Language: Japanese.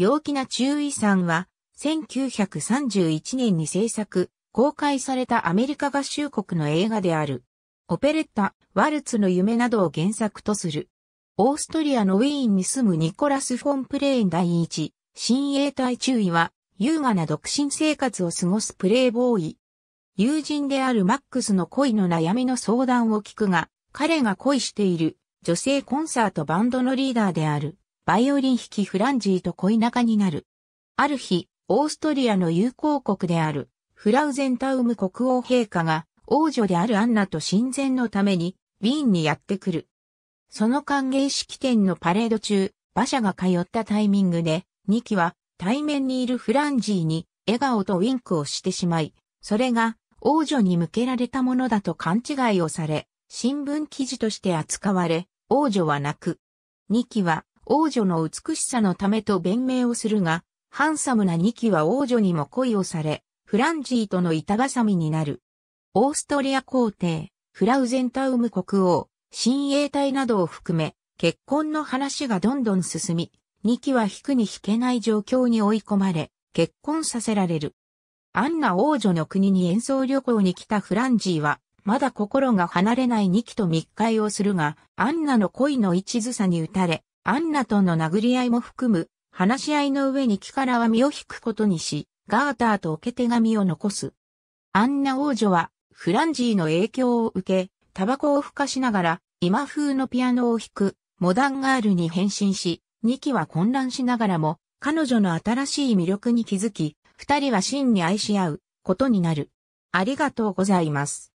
陽気な注意さんは、1931年に制作、公開されたアメリカ合衆国の映画である。オペレッタ、ワルツの夢などを原作とする。オーストリアのウィーンに住むニコラス・フォンプレーン第一、親衛隊注意は、優雅な独身生活を過ごすプレイボーイ。友人であるマックスの恋の悩みの相談を聞くが、彼が恋している女性コンサートバンドのリーダーであるバイオリン弾きフランジーと恋仲になる。ある日、オーストリアの友好国である、フラウゼンタウム国王陛下が、王女であるアンナと親善のために、ウィーンにやってくる。その歓迎式典のパレード中、馬車が通ったタイミングで、2機は対面にいるフランジーに笑顔とウィンクをしてしまい、それが王女に向けられたものだと勘違いをされ、新聞記事として扱われ、王女は泣く。2キは王女の美しさのためと弁明をするが、ハンサムなニキは王女にも恋をされ、フランジーとの板挟みになる。オーストリア皇帝、フラウゼンタウム国王、親衛隊などを含め、結婚の話がどんどん進み、ニキは引くに引けない状況に追い込まれ、結婚させられる。アンナ王女の国に演奏旅行に来たフランジーは、まだ心が離れないニキと密会をするが、アンナの恋の一途さに打たれ、アンナとの殴り合いも含む、話し合いの上に木からは身を引くことにし、ガーターと受け手紙を残す。アンナ王女は、フランジーの影響を受け、タバコを吹かしながら、今風のピアノを弾く、モダンガールに変身し、2期は混乱しながらも、彼女の新しい魅力に気づき、二人は真に愛し合うことになる。ありがとうございます。